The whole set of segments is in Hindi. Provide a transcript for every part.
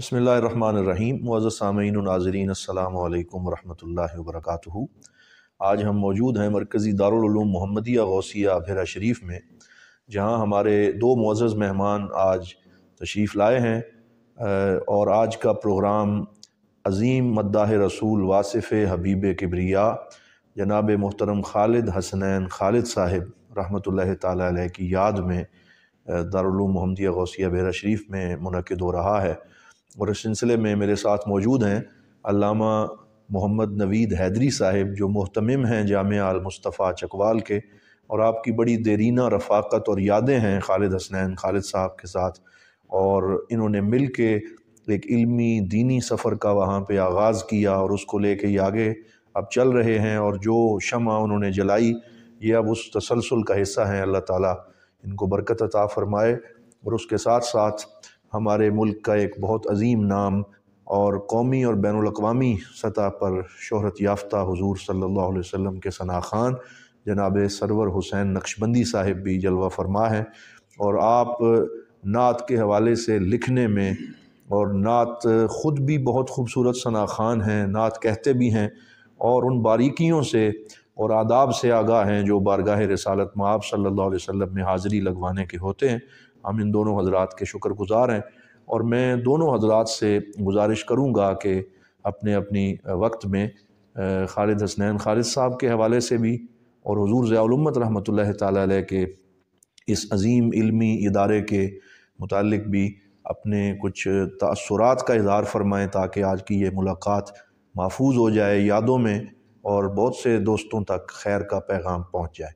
बसमीम मुआज़ सामीन नाजरीन अल्लाम वरहमल वर्क आज हम मौजूद हैं मरकज़ी दारूम मोहम्मदिया गौसिया भेरा शरीफ में जहाँ हमारे दो मोज़ मेहमान आज तशरीफ़ लाए हैं और आज का प्रोग्राम अज़ीम मद्दाह रसूल वासिफ़ हबीब किबरिया जनाब मोहतरम खालिद हसनैन खालिद साहिब रहमत ताली की याद में दारूम मोहम्मदिया गौसिया बेरा शरीफ में मनद हो रहा है और इस सिलसिले में मेरे साथ मौजूद हैं अलामा मोहम्मद नवीद हैदरी साहिब जो मोहतम हैं जाम आलमुस्तफ़ा चकवाल के और आपकी बड़ी देरीना रफाकत और यादें हैं खालिद हसनैन खालिद साहब के साथ और इन्होंने मिल के एक इल्मी दीनी सफ़र का वहाँ पर आगाज़ किया और उसको ले के आगे अब चल रहे हैं और जो शमा उन्होंने जलाई ये अब उस तसलसल का हिस्सा हैं अल्लाह ताली इनको बरकत अता फ़रमाए और उसके साथ साथ हमारे मुल्क का एक बहुत अजीम नाम और कौमी और बैन अवी सतह पर शहरत याफ्ता हजूर सल्ला वसम के सना खान जनाब सरवर हुसैन नक्शबंदी साहिब भी जलवा फरमा है और आप नात के हवाले से लिखने में और नात ख़ुद भी बहुत खूबसूरत सना खान हैं नात कहते भी हैं और उन बारीकियों से और आदाब से आगाह हैं जो बारगाह रसालत में आप सल्ला वसम में हाज़िरी लगवाने के होते हैं हम इन दोनों हजरात के शुक्र गुज़ार हैं और मैं दोनों हजरात से गुजारिश करूँगा कि अपने अपनी वक्त में खालिद हसनैन खालिद साहब के हवाले से भी और हजूर ज़ियालमत रहमत ला के इस अजीम इलमी इदारे के मुतलक भी अपने कुछ तसरात का इजहार फरमाएँ ताकि आज की ये मुलाकात महफूज हो जाए यादों में और बहुत से दोस्तों तक खैर का पैगाम पहुँच जाए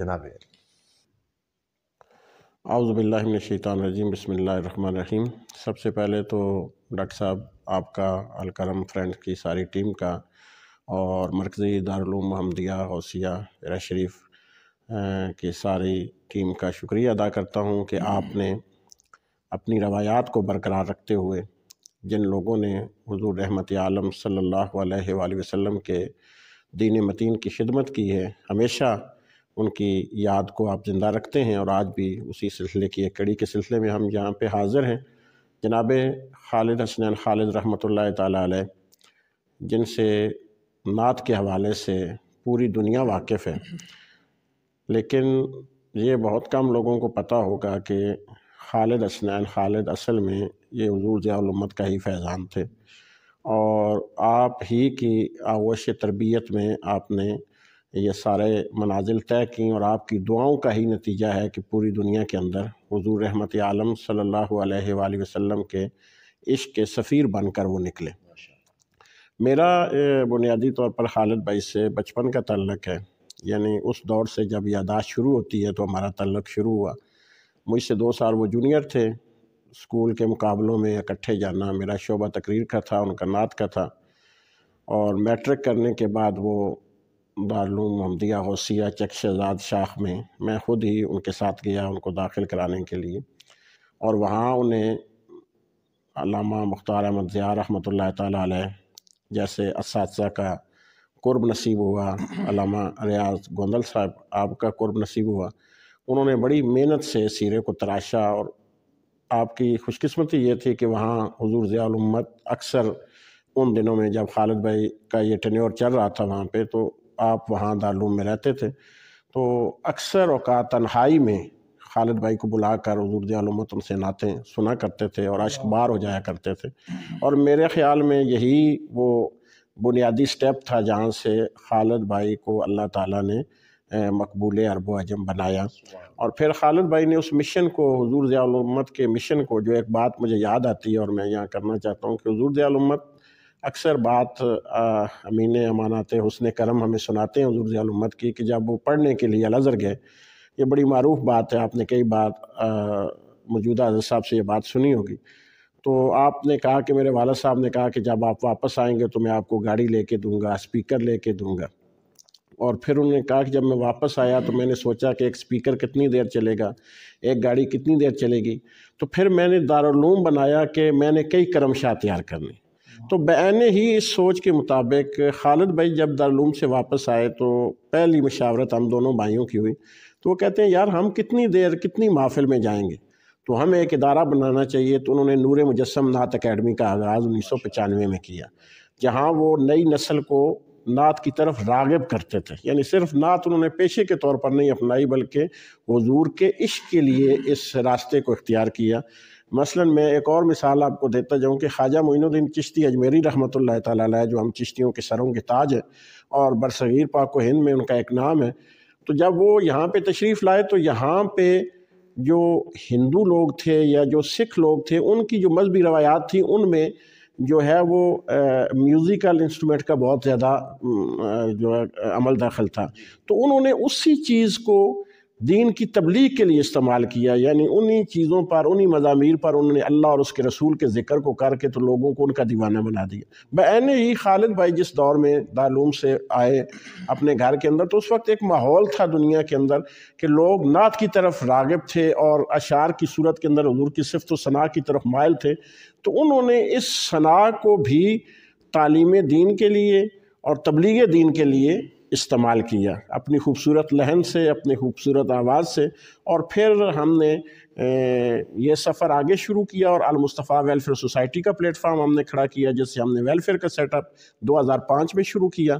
जनाब आउज़बिल्लिमिनशैतान बसमीम सबसे पहले तो डॉक्टर साहब आपका अलकरम फ्रेंड की सारी टीम का और मरकज़ी दारूम हमदिया हौसिया रा शरीफ की सारी टीम का शुक्रिया अदा करता हूँ कि आपने अपनी रवायात को बरकरार रखते हुए जिन लोगों ने हजूर रहमत आलम सल्ला वसम के दीन मतीन की खिदमत की है हमेशा उनकी याद को आप ज़िंदा रखते हैं और आज भी उसी सिलसिले की एक कड़ी के सिलसिले में हम यहाँ पे हाज़िर हैं जनाब खालिद हसनैन खालिद रहमत ला जिनसे नात के हवाले से पूरी दुनिया वाकिफ़ है लेकिन ये बहुत कम लोगों को पता होगा कि खालिद हसनैन खालिद असल में ये हजूर ज़ियामत का ही फैज़ान थे और आप ही की आवश्य तरबियत में आपने ये सारे मनाजिल तय किए और आपकी दुआओं का ही नतीजा है कि पूरी दुनिया के अंदर हजूर रहमत आलम सल्लल्लाहु अलैहि वसल्लम के इश्क के सफ़ीर बनकर वो निकले मेरा बुनियादी तौर पर खालिद भाई से बचपन का तल्लक है यानी उस दौर से जब यादाश्त शुरू होती है तो हमारा तल्लक शुरू हुआ मुझसे दो साल वो जूनियर थे स्कूल के मुकाबलों में इकट्ठे जाना मेरा शोबा तकरीर का था उनका नात का था और मैट्रिक करने के बाद वो दारूम अहमदिया गौसिया चक शहजाद शाख में मैं ख़ुद ही उनके साथ गया उनको दाखिल कराने के लिए और वहाँ उन्हें अलामा मुख्तार अहमद ज़िया रहमत ला जैसे इस का कुर्ब नसीब हुआ अलामा रियाज गोंदल साहब आपका कुर्ब नसीब हुआ उन्होंने बड़ी मेहनत से सीरे को तराशा और आपकी खुशकस्मती ये थी कि वहाँ हजूर ज़ियामत अक्सर उन दिनों में जब खालिद भाई का ये टनोर चल रहा था वहाँ पे तो आप वहाँ दारूम में रहते थे तो अक्सर अवका तनहाई में खालिद भाई को बुलाकर कर आलमत उनसे नाते सुना करते थे और अशकबार हो जाया करते थे और मेरे ख़्याल में यही वो बुनियादी स्टेप था जहाँ से खालिद भाई को अल्लाह ताला ने मकबूल अरब अजम बनाया और फिर खालिद भाई ने उस मिशन को हजूर ज़ियालमत के मिशन को जो एक बात मुझे याद आती है और मैं यहाँ करना चाहता हूँ कि हजूर ज़ियालमत अक्सर बात अमीन अमानात हसन करम हमें सुनाते हैं हजूर उम्मत की कि जब वो पढ़ने के लिए अलजर गए ये बड़ी मरूफ बात है आपने कई बार मौजूदा साहब से ये बात सुनी होगी तो आपने कहा कि मेरे वालद साहब ने कहा कि जब आप वापस आएंगे तो मैं आपको गाड़ी लेके दूंगा स्पीकर लेके दूंगा और फिर उन्होंने कहा कि जब मैं वापस आया तो मैंने सोचा कि एक स्पीकर कितनी देर चलेगा एक गाड़ी कितनी देर चलेगी तो फिर मैंने दारूम बनाया कि मैंने कई करमशाह तैयार करनी तो बैन ही इस सोच के मुताबिक खालिद भाई जब दारूम से वापस आए तो पहली मशावरत हम दोनों भाइयों की हुई तो वो कहते हैं यार हम कितनी देर कितनी महफिल में जाएंगे तो हमें एक इदारा बनाना चाहिए तो उन्होंने नूर मुजस्म नात अकेडमी का आगाज़ उन्नीस सौ पचानवे में किया जहाँ वो नई नस्ल को नात की तरफ रागब करते थे यानी सिर्फ नात उन्होंने पेशे के तौर पर नहीं अपनाई बल्कि हजूर के इश्क के लिए इस रास्ते को इख्तियार किया मसलन मैं एक और मिसाल आपको देता जाऊँ कि ख्वाजा मोइनुद्दीन चिश्ती अजमेरी रहमत ला जो हम चिश्तियों के सरों के ताज हैं और बरसगीर पाक हिंद में उनका एक नाम है तो जब वो यहाँ पर तशरीफ़ लाए तो यहाँ पर जो हिंदू लोग थे या जो सिख लोग थे उनकी जो मजहबी रवायात थी उनमें जो है वो म्यूज़िकल इंस्ट्रूमेंट का बहुत ज़्यादा जो है अमल दाखिल था तो उन्होंने उसी चीज़ को दीन की तबलीग के लिए इस्तेमाल किया यानी उन्हीं चीज़ों पर उन्हीं मजामी पर उन्होंने अल्लाह और उसके रसूल के जिक्र को करके तो लोगों को उनका दीवाना बना दिया बैन ही खालिद भाई जिस दौर में दालूम से आए अपने घर के अंदर तो उस वक्त एक माहौल था दुनिया के अंदर कि लोग नात की तरफ रागब थे और अशार की सूरत के अंदर हजूर की तो सना की तरफ मायल थे तो उन्होंने इस सना को भी तालीम दीन के लिए और तबलीग दीन के लिए इस्तेमाल किया अपनी खूबसूरत लहन से अपनी खूबसूरत आवाज़ से और फिर हमने ये सफ़र आगे शुरू किया और अलमुस्तफ़ा वेलफेयर सोसाइटी का प्लेटफार्म हमने खड़ा किया जिससे हमने वेलफेयर का सेटअप 2005 में शुरू किया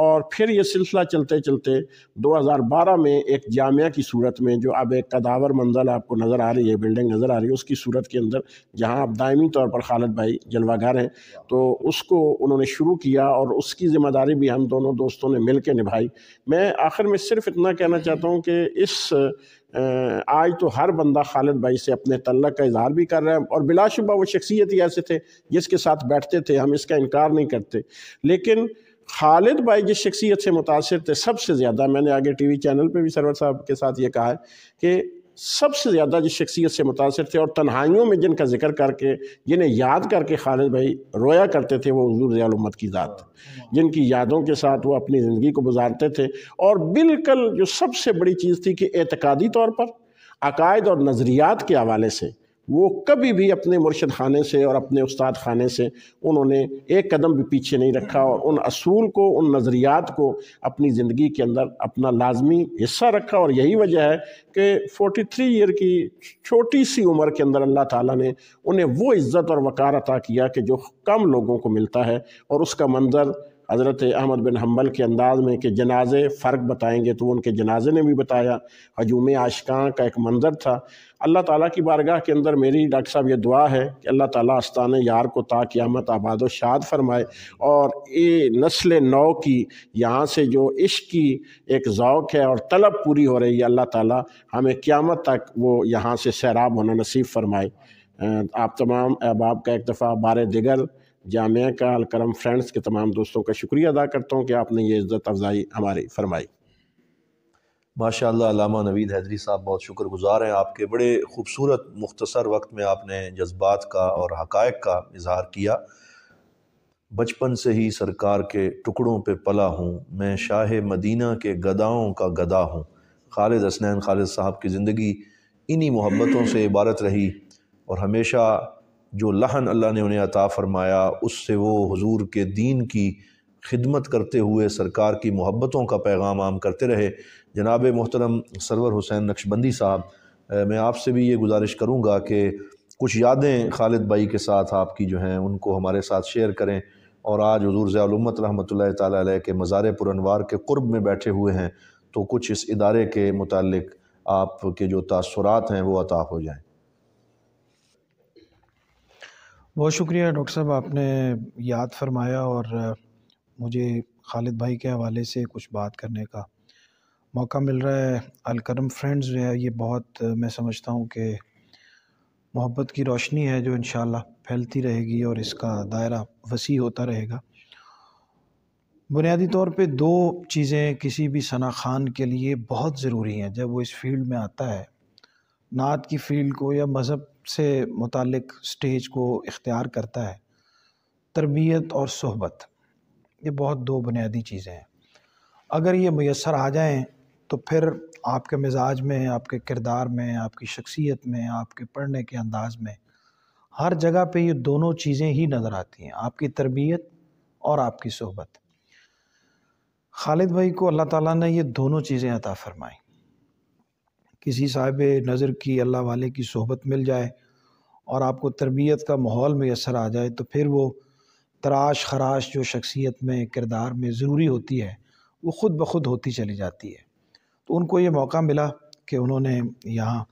और फिर ये सिलसिला चलते चलते 2012 में एक जामिया की सूरत में जो अब एक कदावर मंजिल आपको नज़र आ रही है बिल्डिंग नज़र आ रही है उसकी सूरत के अंदर जहाँ आप दायमी तौर पर खालद भाई जलवागार हैं तो उसको उन्होंने शुरू किया और उसकी ज़िम्मेदारी भी हम दोनों दोस्तों ने मिल के निभाई मैं आखिर में सिर्फ इतना कहना चाहता हूँ कि इस आज तो हर बंदा खालिद भाई से अपने तल्लक का इजहार भी कर रहा है और बिलाशुबा वो शख्सियत ही ऐसे थे जिसके साथ बैठते थे हम इसका इनकार नहीं करते लेकिन खालिद भाई जिस शख्सियत से मुतासर थे सबसे ज़्यादा मैंने आगे टी वी चैनल पर भी सरवर साहब के साथ ये कहा है कि सबसे ज़्यादा जिस शख्सियत से मुतासर थे और तन्हाइयों में जिनका जिक्र करके जिन्हें याद करके खालिद भाई रोया करते थे वो हजूर ज़यालमत की ज़ात जिनकी यादों के साथ वो अपनी ज़िंदगी को गुजारते थे और बिल्कुल जो सबसे बड़ी चीज़ थी कि एतकादी तौर पर अकायद और नज़रियात के हवाले से वो कभी भी अपने मुर्शद खाने से और अपने उस्ताद खाने से उन्होंने एक कदम भी पीछे नहीं रखा और उन असूल को उन नज़रियात को अपनी ज़िंदगी के अंदर अपना लाजमी हिस्सा रखा और यही वजह है कि 43 ईयर की छोटी सी उम्र के अंदर अल्लाह ताला ने उन्हें वो इज़्ज़त और वक़ार अता किया कि जो कम लोगों को मिलता है और उसका मंज़र हज़रत अहमद बिन हम्बल के अंदाज में कि जनाजे फ़र्क बताएँगे तो उनके जनाजे ने भी बताया हजूम आशका का एक मंजर था अल्लाह ताली की बारगाह के अंदर मेरी डॉक्टर साहब ये दुआ है कि अल्लाह ताली आस्तान यार को ता क़्यामत आबाद शाद फरमाए और ये नस्ल नौ की यहाँ से जो इश्क की एक ओक़ है और तलब पूरी हो रही है अल्लाह ताली हमें क़्यामत तक वो यहाँ से सैराब होना नसीब फरमाए आप तमाम अहबाब का एक दफ़ा बार दिगर जामिया का अलक्रम फ्रेंड्स के तमाम दोस्तों का शुक्रिया अदा करता हूँ कि आपने ये इज़्ज़त अफजाई हमारी फरमाई माशा नवीद हैदरी साहब बहुत गुज़ार हैं आपके बड़े खूबसूरत मुख्तसर वक्त में आपने जज्बात का और हकैक का इजहार किया बचपन से ही सरकार के टुकड़ों पर पला हूँ मैं शाह मदीना के गदाओं का गदा हूँ खालिद हसनैन खालिद साहब की ज़िंदगी इन्हीं मोहब्बतों से इबारत रही और हमेशा जो लहन अल्लाह ने उन्हें अता फ़रमाया उससे वो हुजूर के दीन की खिदमत करते हुए सरकार की मोहब्बतों का पैगाम आम करते रहे जनाब मोहतरम सरवर हुसैन नक्शबंदी साहब मैं आपसे भी ये गुजारिश करूँगा कि कुछ यादें खालिद भाई के साथ आपकी जो हैं उनको हमारे साथ शेयर करें और आज हजूर ज़यालमत रहमत ला के मज़ार पुरनवार के कुर्ब में बैठे हुए हैं तो कुछ इस इदारे के मुतल आपके जो तसरात हैं वो अता हो जाएँ बहुत शुक्रिया डॉक्टर साहब आपने याद फरमाया और मुझे खालिद भाई के हवाले से कुछ बात करने का मौका मिल रहा है अलकरम फ्रेंड्स जो है ये बहुत मैं समझता हूँ कि मोहब्बत की रोशनी है जो इन फैलती रहेगी और इसका दायरा वसी होता रहेगा बुनियादी तौर पे दो चीज़ें किसी भी सना खान के लिए बहुत ज़रूरी हैं जब वो इस फील्ड में आता है नात की फील्ड को या मज़हब से मुतक़ स्टेज को इख्तियार करता है तरबियत और सहबत ये बहुत दो बुनियादी चीज़ें हैं अगर ये मैसर आ जाएँ तो फिर आपके मिजाज में आपके किरदार में आपकी शख्सियत में आपके पढ़ने के अंदाज में हर जगह पे ये दोनों चीज़ें ही नज़र आती हैं आपकी तरबियत और आपकी सहबत खालिद भाई को अल्लाह ताला ने ये दोनों चीज़ें अता फरमाई किसी साहिब नज़र की अल्लाह वाले की सोहबत मिल जाए और आपको तरबियत का माहौल मैसर आ जाए तो फिर वो तराश खराश जो शख्सियत में किरदार में ज़रूरी होती है वो ख़ुद ब खुद होती चली जाती है तो उनको ये मौका मिला कि उन्होंने यहाँ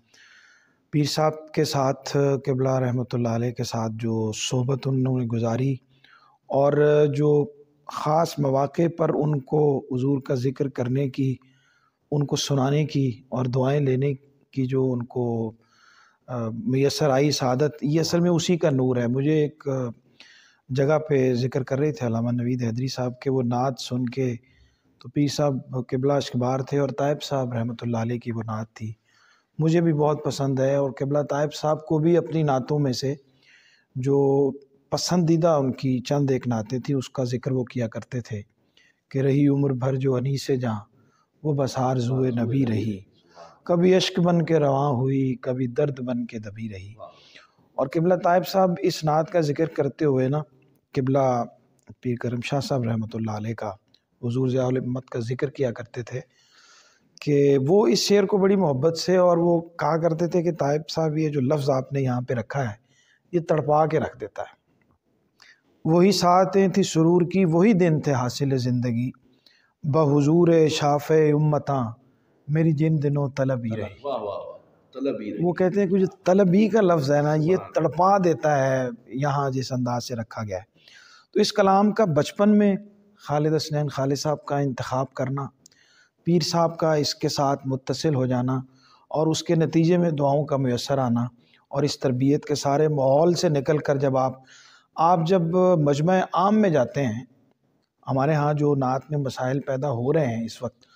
पीर साहब के साथ किबला रहमत के साथ जो सोहबत उन्होंने गुजारी और जो ख़ास मौाक़े पर उनको हजूर का ज़िक्र करने की उनको सुनाने की और दुआएं लेने की जो उनको मैसर आई शादत ये असल में उसी का नूर है मुझे एक जगह पे जिक्र कर रहे थे अलामा नवीद हैदरी साहब के वो नात सुन के तो पीर साहब किबला अशबार थे और तायब साहब रहमत लाई की वो नात थी मुझे भी बहुत पसंद है और किबला तायब साहब को भी अपनी नातों में से जो पसंदीदा उनकी चंद एक नातें थी उसका ज़िक्र वो किया करते थे कि रही उम्र भर जो अनी से जहाँ वो बस जुए नबी रही कभी यश्क बन के रवा हुई कभी दर्द बन के दबी रही और किबला तायब साहब इस नात का जिक्र करते हुए ना किबला पीर करम शाह साहब रहमत का हजूर जयामत का जिक्र किया करते थे कि वो इस शेर को बड़ी मोहब्बत से और वो कहा करते थे कि तायब साहब ये जो लफ्ज़ आपने यहाँ पे रखा है ये तड़पा के रख देता है वही सातें थी सुरूर की वही दिन थे हासिल ज़िंदगी बहजूर शाफ़ उम्मत मेरी जिन दिनों तलब ही रही वो कहते हैं कि जो तलब ही का लफ्ज़ है ना ये तड़पा देता है यहाँ जिस अंदाज से रखा गया है तो इस कलाम का बचपन में खालिद हसनैन खालिद साहब का इंतखब करना पीर साहब का इसके साथ मुतसिल हो जाना और उसके नतीजे में दुआओं का मैसर आना और इस तरबियत के सारे माहौल से निकल कर जब आप आप जब मजमा आम में जाते हैं हमारे यहाँ जो नात में मसाइल पैदा हो रहे हैं इस वक्त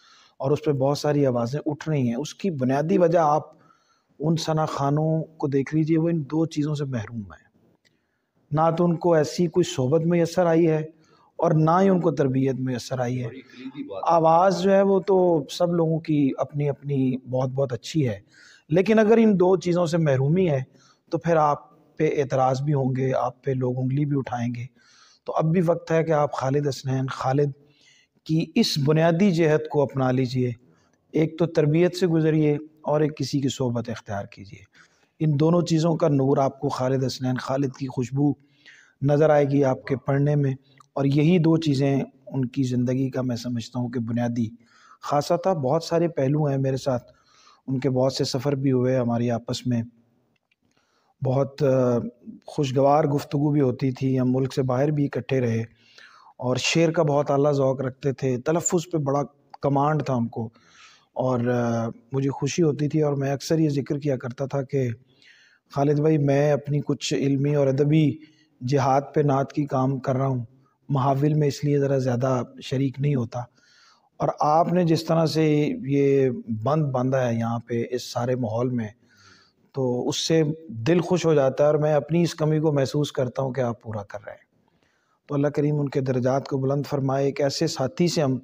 और उस पर बहुत सारी आवाज़ें उठ रही हैं उसकी बुनियादी वजह आप उन सना खानों को देख लीजिए वो इन दो चीज़ों से महरूम हैं ना तो उनको ऐसी कोई सोहबत मैसर आई है और ना ही उनको तरबियत मैसर आई है आवाज़ जो है वो तो सब लोगों की अपनी अपनी बहुत बहुत अच्छी है लेकिन अगर इन दो चीज़ों से महरूमी है तो फिर आप पे एतराज़ भी होंगे आप पे लोग उंगली भी उठाएंगे तो अब भी वक्त है कि आप खालिद हसनैन खालिद की इस बुनियादी जहत को अपना लीजिए एक तो तरबियत से गुजरिए और एक किसी की सोबत अख्तियार कीजिए इन दोनों चीज़ों का नूर आपको खालिद हसनैन खालिद की खुशबू नज़र आएगी आपके पढ़ने में और यही दो चीज़ें उनकी ज़िंदगी का मैं समझता हूँ कि बुनियादी खासा था बहुत सारे पहलू हैं मेरे साथ उनके बहुत से सफ़र भी हुए हमारी आपस में बहुत खुशगवार गुफ्तु भी होती थी हम मुल्क से बाहर भी इकट्ठे रहे और शेर का बहुत अला ओक़ रखते थे तलफ़ पे बड़ा कमांड था उनको और मुझे खुशी होती थी और मैं अक्सर ये जिक्र किया करता था कि खालिद भाई मैं अपनी कुछ इल्मी और अदबी जिहाद पे नात की काम कर रहा हूँ महाविल में इसलिए ज़रा ज़्यादा शरीक नहीं होता और आपने जिस तरह से ये बंद बांधा है यहाँ पे इस सारे माहौल में तो उससे दिल खुश हो जाता है और मैं अपनी इस कमी को महसूस करता हूँ कि आप पूरा कर रहे हैं तो अल्लाह करीम उनके दर्जात को बुलंद फरमाए एक ऐसे साथी से हम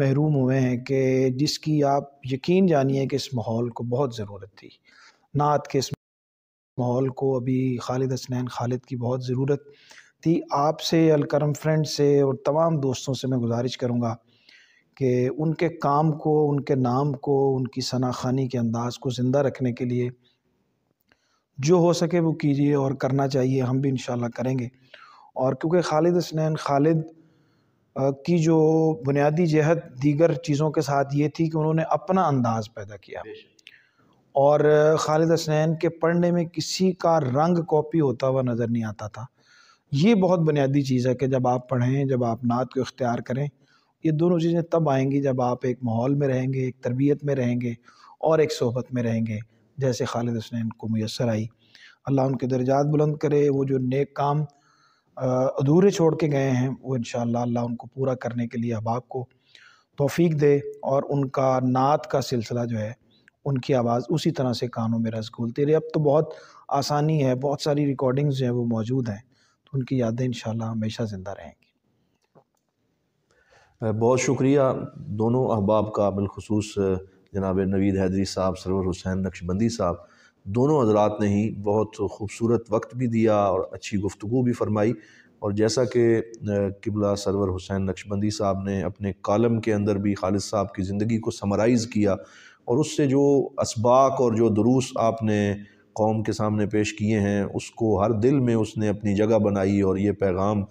महरूम हुए हैं कि जिसकी आप यकीन जानिए कि इस माहौल को बहुत ज़रूरत थी नात के इस माहौल को अभी खालिद हसनैन खालिद की बहुत ज़रूरत थी आपसे अलकरम फ्रेंड से और तमाम दोस्तों से मैं गुजारिश करूँगा कि उनके काम को उनके नाम को उनकी सनाखानी के अंदाज़ को ज़िंदा रखने के लिए जो हो सके वो कीजिए और करना चाहिए हम भी इन करेंगे और क्योंकि खालिद हसनैन खालिद की जो बुनियादी जहत दीगर चीज़ों के साथ ये थी कि उन्होंने अपना अंदाज पैदा किया और खालिद हसनैन के पढ़ने में किसी का रंग कॉपी होता हुआ नज़र नहीं आता था ये बहुत बुनियादी चीज़ है कि जब आप पढ़ें जब आप नात को इख्तियार करें ये दोनों चीज़ें तब आएंगी जब आप एक माहौल में रहेंगे एक तरबियत में रहेंगे और एक सोहबत में रहेंगे जैसे खालिद हुसैन को मैसर आई अल्लाह उनके दर्जात बुलंद करे वो जो नेक काम अधूरे छोड़ के गए हैं वो इन अल्लाह उनको पूरा करने के लिए अहबाब को तोफ़ी दे और उनका नात का सिलसिला जो है उनकी आवाज़ उसी तरह से कानों में रस घूलती रही अब तो बहुत आसानी है बहुत सारी रिकॉर्डिंग्स जो हैं वो मौजूद हैं तो उनकी यादें इन हमेशा ज़िंदा रहेंगी बहुत शुक्रिया दोनों अहबाब का बिलखसूस जनाब नवीद हैदरी साहब सरवर हुसैन नक्शबंदी साहब दोनों हजरात ने ही बहुत खूबसूरत वक्त भी दिया और अच्छी गुफ्तु भी फरमाई और जैसा कि किबला सरवर हुसैन नक्शबंदी साहब ने अपने कॉलम के अंदर भी खालिद साहब की ज़िंदगी को समराइज़ किया और उससे जो इसबाक और जो दरूस आपने कौम के सामने पेश किए हैं उसको हर दिल में उसने अपनी जगह बनाई और ये पैगाम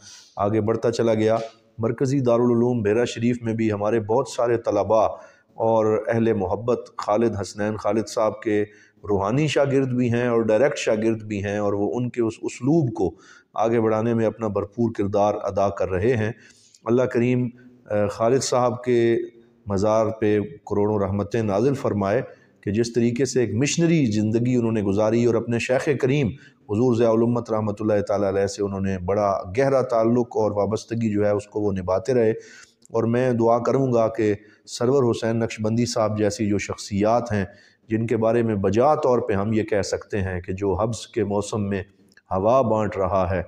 आगे बढ़ता चला गया मरकज़ी दारूम बेरा शरीफ में भी हमारे बहुत सारे तलबा और अहल मोहब्बत खालिद हसनैन खालिद साहब के रूहानी शागिर्द भी हैं और डायरेक्ट शागिर्द भी हैं और वो उनके उस उसलूब को आगे बढ़ाने में अपना भरपूर किरदार अदा कर रहे हैं अल्लाह करीम खालिद साहब के मज़ार पे करोड़ों रहमतें नाजिल फरमाए कि जिस तरीके से एक मिशनरी ज़िंदगी उन्होंने गुजारी और अपने शेख करीम हजूर ज़ियामत रहमत से उन्होंने बड़ा गहरा ताल्लुक़ और वाबस्तगी जो है उसको वो निभाते रहे और मैं दुआ करूँगा कि सरवर हुसैन नक्शबंदी साहब जैसी जो शख्सियात हैं जिनके बारे में बजा तौर पर हम ये कह सकते हैं कि जो हब्स के मौसम में हवा बाँट रहा है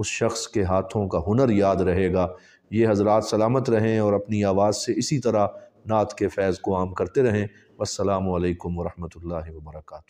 उस शख्स के हाथों का हुनर याद रहेगा ये हजरात सलामत रहें और अपनी आवाज़ से इसी तरह नात के फैज़ को आम करते रहें वालकम वरहमल वर्का